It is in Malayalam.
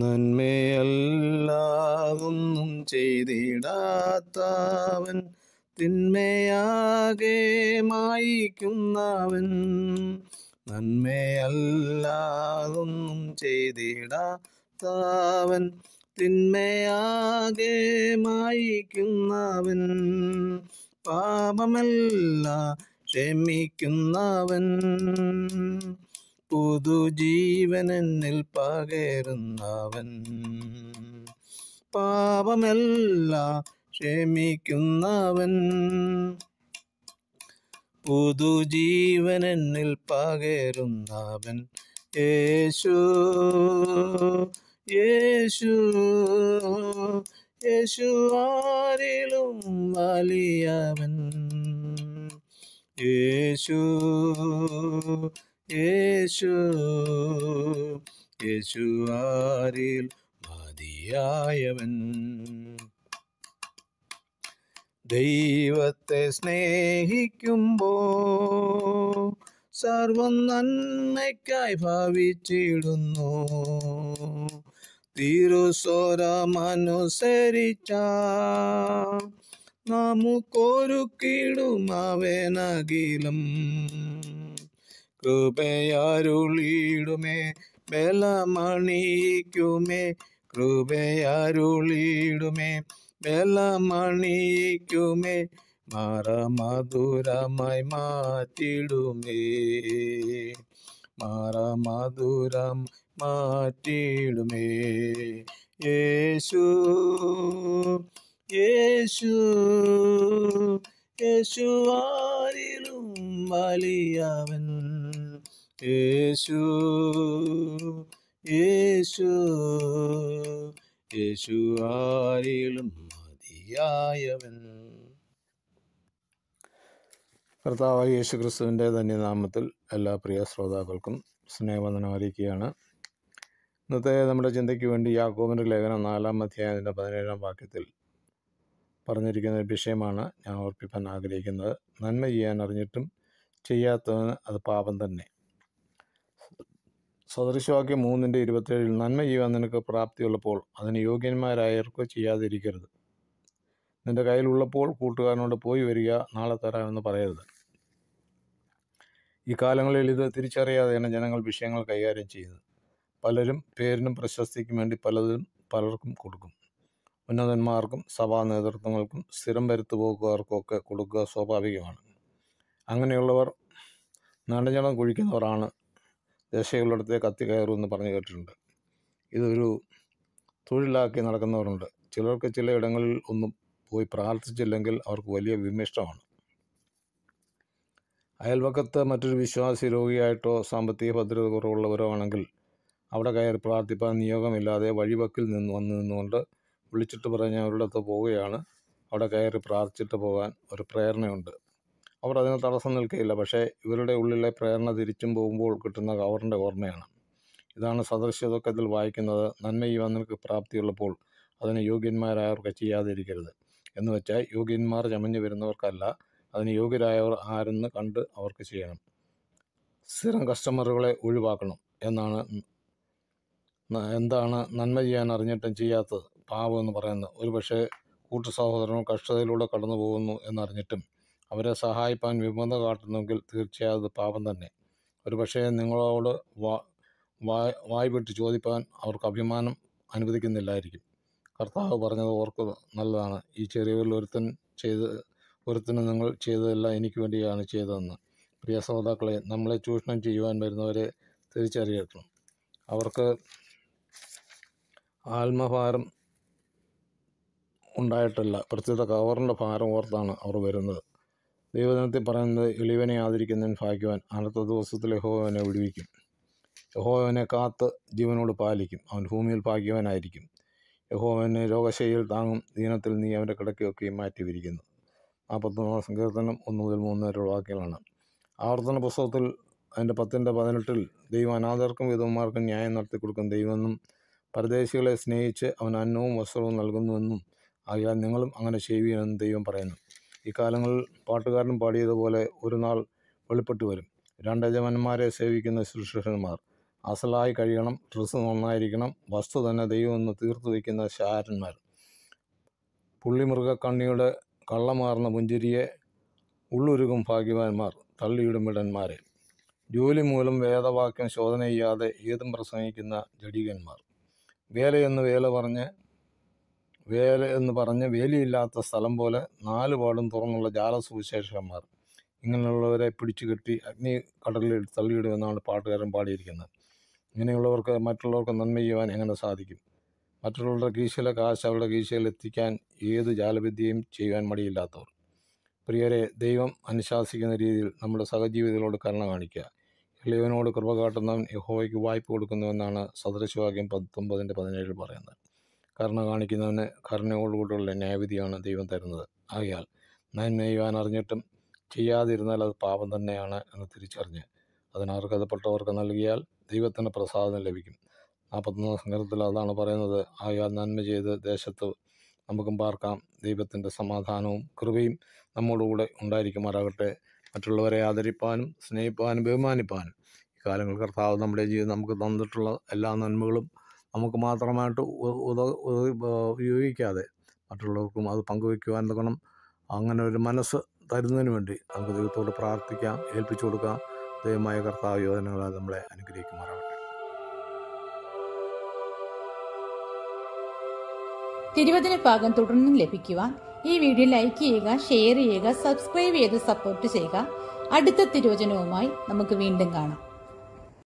നന്മയല്ലാതൊന്നും ചെയ്തിടാത്താവൻ തിന്മയാകെ മായിക്കുന്നവൻ നന്മയല്ലാതൊന്നും ചെയ്തിടാത്താവൻ തിന്മയാകെ മായിക്കുന്നവൻ പാപമല്ല ക്ഷമിക്കുന്നവൻ പുതുജീവനെന്നിൽ പകരുന്നവൻ പാപമല്ല ക്ഷമിക്കുന്നവൻ പുതുജീവനെന്നിൽ പകരുന്നവൻ യേശു യേശു യേശു ആരിലും വലിയവൻ യേശു യേശു യേശു ആരിൽ വാദിയായവൻ ദൈവത്തെ സ്നേഹിക്കുമ്പോ സർവം നന്മയ്ക്കായി ഭാവിച്ചിടുന്നു തിരുസ്വരമനുസരിച്ച നമുക്കൊരു കിടുമവനകിലും കൃപയാരുളിയിടുമേ ബലമണിക്കുമേ കൃപയാരുളിയിടുമേ ബലമണിക്കുമേ മാറമധുരമായി മാറ്റിടുമേ മാറമധുരം മാറ്റിടുമേ യേശു യേശു ആരിലും വലിയവൻ യേശു യേശു യേശു ആരിലും മതിയായവൻ കർത്താവായ യേശു ക്രിസ്തുവിൻ്റെ ധന്യനാമത്തിൽ എല്ലാ പ്രിയ ശ്രോതാക്കൾക്കും സ്നേഹവന്ദനം അറിയിക്കുകയാണ് ഇന്നത്തെ നമ്മുടെ ചിന്തയ്ക്ക് വേണ്ടി യാക്കോബിൻ്റെ ലേഖനം നാലാം അധ്യായത്തിൻ്റെ പതിനേഴാം വാക്യത്തിൽ പറഞ്ഞിരിക്കുന്ന ഒരു വിഷയമാണ് ഞാൻ ഓർപ്പിക്കാൻ ആഗ്രഹിക്കുന്നത് നന്മ ചെയ്യാൻ അറിഞ്ഞിട്ടും ചെയ്യാത്തവന് അത് പാപം തന്നെ സദൃശവാക്യം മൂന്നിൻ്റെ ഇരുപത്തേഴിൽ നന്മ ചെയ്യുവാൻ നിനക്ക് പ്രാപ്തിയുള്ളപ്പോൾ അതിന് യോഗ്യന്മാരായവർക്കോ ചെയ്യാതിരിക്കരുത് നിൻ്റെ കയ്യിലുള്ളപ്പോൾ കൂട്ടുകാരനോട് പോയി വരിക നാളെ തരാമെന്ന് പറയരുത് ഈ കാലങ്ങളിൽ ഇത് തിരിച്ചറിയാതെയാണ് ജനങ്ങൾ വിഷയങ്ങൾ കൈകാര്യം ചെയ്യുന്നത് പലരും പേരിനും പ്രശസ്തിക്കും വേണ്ടി പലതും പലർക്കും കൊടുക്കും ഉന്നതന്മാർക്കും സഭാ നേതൃത്വങ്ങൾക്കും സ്ഥിരം ഒക്കെ കൊടുക്കുക സ്വാഭാവികമാണ് അങ്ങനെയുള്ളവർ നടജനം കുഴിക്കുന്നവരാണ് ദേശീയമുള്ളിടത്ത് കത്തി എന്ന് പറഞ്ഞു കേട്ടിട്ടുണ്ട് ഇതൊരു തൊഴിലാക്കി നടക്കുന്നവരുണ്ട് ചിലർക്ക് ഇടങ്ങളിൽ ഒന്നും പോയി പ്രാർത്ഥിച്ചില്ലെങ്കിൽ അവർക്ക് വലിയ വിമിഷ്ടമാണ് അയൽവക്കത്ത് മറ്റൊരു വിശ്വാസി രോഗിയായിട്ടോ സാമ്പത്തിക ഭദ്രത കുറവുള്ളവരോ ആണെങ്കിൽ അവിടെ കയറി പ്രാർത്ഥിപ്പാൻ നിയോഗമില്ലാതെ വഴിവക്കിൽ നിന്ന് വന്ന് നിന്നുകൊണ്ട് വിളിച്ചിട്ട് പറഞ്ഞ് അവരുടെ അടുത്ത് പോവുകയാണ് അവിടെ കയറി പ്രാർത്ഥിച്ചിട്ട് പോകാൻ ഒരു പ്രേരണയുണ്ട് അവർ അതിന് തടസ്സം നിൽക്കുകയില്ല പക്ഷേ ഇവരുടെ ഉള്ളിലെ പ്രേരണ തിരിച്ചും പോകുമ്പോൾ കിട്ടുന്ന കവറിൻ്റെ ഓർമ്മയാണ് ഇതാണ് സദൃശ്യതൊക്കത്തിൽ വായിക്കുന്നത് നന്മ ഈ വന്നിൽക്ക് പ്രാപ്തിയുള്ളപ്പോൾ അതിന് യോഗ്യന്മാരായവർക്ക് ചെയ്യാതിരിക്കരുത് എന്ന് വെച്ചാൽ യോഗ്യന്മാർ ചമഞ്ഞു വരുന്നവർക്കല്ല അതിന് യോഗ്യരായവർ ആരെന്ന് കണ്ട് അവർക്ക് ചെയ്യണം സ്ഥിരം കസ്റ്റമറുകളെ ഒഴിവാക്കണം എന്നാണ് എന്താണ് നന്മ ചെയ്യാൻ അറിഞ്ഞിട്ടും ചെയ്യാത്തത് പാവം എന്ന് പറയുന്നത് ഒരു പക്ഷേ കൂട്ടു സഹോദരനോ കഷ്ടതയിലൂടെ കടന്നു പോകുന്നു എന്നറിഞ്ഞിട്ടും അവരെ സഹായിപ്പാൻ വിമത കാട്ടുന്നെങ്കിൽ തീർച്ചയായും അത് പാപം തന്നെ ഒരു പക്ഷേ നിങ്ങളോട് വായ് വിട്ട് ചോദിപ്പാൻ അവർക്ക് അഭിമാനം അനുവദിക്കുന്നില്ലായിരിക്കും കർത്താവ് പറഞ്ഞത് ഓർക്ക് നല്ലതാണ് ഈ ചെറിയവരിൽ ഒരുത്തൻ ചെയ്ത് ഒരുത്തിന് നിങ്ങൾ ചെയ്തതെല്ലാം എനിക്ക് വേണ്ടിയാണ് ചെയ്തതെന്ന് പ്രിയ ശ്രോതാക്കളെ നമ്മളെ ചൂഷണം ചെയ്യുവാൻ വരുന്നവരെ തിരിച്ചറിയട്ടും അവർക്ക് ആത്മഭാരം ഉണ്ടായിട്ടല്ല പ്രത്യേക കവറിൻ്റെ ഭാരം ഓർത്താണ് അവർ വരുന്നത് ദൈവദിനത്തിൽ പറയുന്നത് എളിവനെ ആദരിക്കുന്നതിന് ഭാഗ്യവാൻ അടുത്ത ദിവസത്തിൽ യഹോവനെ വിടുവിക്കും യഹോവനെ കാത്ത് ജീവനോട് പാലിക്കും അവൻ ഭൂമിയിൽ ഭാഗ്യവാനായിരിക്കും യഹോവനെ രോഗശൈലിയിൽ താങ്ങും ദീനത്തിൽ നീ അവൻ്റെ കിടക്കയൊക്കെ മാറ്റി വിരിക്കുന്നു നാൽപ്പത്തൊന്നാം സങ്കീർത്തനം ഒന്ന് മുതൽ മൂന്ന് വരെയുള്ള വാക്യങ്ങളാണ് ആവർത്തന പുസ്തകത്തിൽ അതിൻ്റെ പത്തിൻ്റെ പതിനെട്ടിൽ ദൈവം അനാഥർക്കും വിധവന്മാർക്കും ന്യായം നടത്തി കൊടുക്കും ദൈവമെന്നും പരദേശികളെ സ്നേഹിച്ച് അവൻ അന്നവും വസ്ത്രവും നൽകുന്നുവെന്നും ആകയാൽ നിങ്ങളും അങ്ങനെ ചെയ്യുകയെന്നും ദൈവം പറയുന്നു ഇക്കാലങ്ങളിൽ പാട്ടുകാരൻ പാടിയതുപോലെ ഒരു നാൾ വെളിപ്പെട്ടു വരും രണ്ട് യജമാന്മാരെ സേവിക്കുന്ന ശുശ്രൂഷകന്മാർ അസലായി കഴിയണം ഡ്രസ്സ് നന്നായിരിക്കണം വസ്തു തന്നെ ദൈവമെന്ന് തീർത്തു വയ്ക്കുന്ന ശാരന്മാർ പുള്ളിമൃഗക്കണ്ണിയുടെ കള്ളമാർന്ന പുഞ്ചിരിയെ ഉള്ളുരുകും ഭാഗ്യവാന്മാർ തള്ളിയിടും ഇടന്മാരെ ജോലി മൂലം വേദവാക്യം ശോധന ചെയ്യാതെ ഏതും പ്രസംഗിക്കുന്ന ജഡികന്മാർ വേലയെന്ന് വേല പറഞ്ഞ് വേല എന്ന് പറഞ്ഞ് വേലിയില്ലാത്ത സ്ഥലം പോലെ നാലുപാടും തുറന്നുള്ള ജാലസുവിശേഷന്മാർ ഇങ്ങനെയുള്ളവരെ പിടിച്ചു കെട്ടി അഗ്നി കടലിൽ തള്ളിയിടുമെന്നാണ് പാട്ടുകാരൻ പാടിയിരിക്കുന്നത് ഇങ്ങനെയുള്ളവർക്ക് മറ്റുള്ളവർക്ക് നന്മ ചെയ്യുവാൻ എങ്ങനെ സാധിക്കും മറ്റുള്ളവരുടെ കീശയിലെ കാശ് അവരുടെ കീശയിൽ എത്തിക്കാൻ ഏത് ജാലവിദ്യയും ചെയ്യുവാൻ മടിയില്ലാത്തവർ പ്രിയരെ ദൈവം അനുശാസിക്കുന്ന രീതിയിൽ നമ്മുടെ സഹജീവിതങ്ങളോട് കരുണ കാണിക്കുക ഇളയവനോട് കൃപ കാട്ടുന്നവൻ യഹോയ്ക്ക് വായ്പ കൊടുക്കുന്നുവെന്നാണ് സദൃശവാക്യം പത്തൊമ്പതിൻ്റെ പതിനേഴിൽ പറയുന്നത് കരുണ കാണിക്കുന്നവന് കരുണയോടുകൂടിയുള്ള ന്യായവിധിയാണ് ദൈവം തരുന്നത് ആകയാൽ നന്മ ചെയ്യുവാൻ അറിഞ്ഞിട്ടും ചെയ്യാതിരുന്നാൽ അത് പാപം തന്നെയാണ് എന്ന് തിരിച്ചറിഞ്ഞ് അതിനർഹതപ്പെട്ടവർക്ക് നൽകിയാൽ ദൈവത്തിൻ്റെ പ്രസാദം ലഭിക്കും നാൽപ്പത്തൊന്നാം സംഘത്തിൽ അതാണ് പറയുന്നത് ആകയാൽ നന്മ ചെയ്ത് ദേശത്ത് നമുക്കും പാർക്കാം ദൈവത്തിൻ്റെ സമാധാനവും കൃപയും നമ്മോടുകൂടെ ഉണ്ടായിരിക്കുമാറാകട്ടെ മറ്റുള്ളവരെ ആദരിപ്പാനും സ്നേഹിപ്പാനും ബഹുമാനിപ്പാനും ഇക്കാലങ്ങൾ കർത്താവ് നമ്മുടെ ജീവിതം നമുക്ക് തന്നിട്ടുള്ള എല്ലാ നന്മകളും നമുക്ക് മാത്രമായിട്ട് ഉപയോഗിക്കാതെ മറ്റുള്ളവർക്കും അത് പങ്കുവയ്ക്കുവാൻ തുടങ്ങണം അങ്ങനെ ഒരു മനസ്സ് തരുന്നതിന് വേണ്ടി നമുക്ക് ദൈവത്തോട് പ്രാർത്ഥിക്കാം ഏൽപ്പിച്ചു കൊടുക്കാം ദൈവമായ കർത്താവ് യോജനകളാൽ നമ്മളെ അനുഗ്രഹിക്കുമാറാവട്ടെ തിരുവചന ഭാഗം തുടർന്നും ലഭിക്കുവാൻ ഈ വീഡിയോ ലൈക്ക് ചെയ്യുക ഷെയർ ചെയ്യുക സബ്സ്ക്രൈബ് ചെയ്ത് സപ്പോർട്ട് ചെയ്യുക അടുത്ത തിരുവചനവുമായി നമുക്ക് വീണ്ടും കാണാം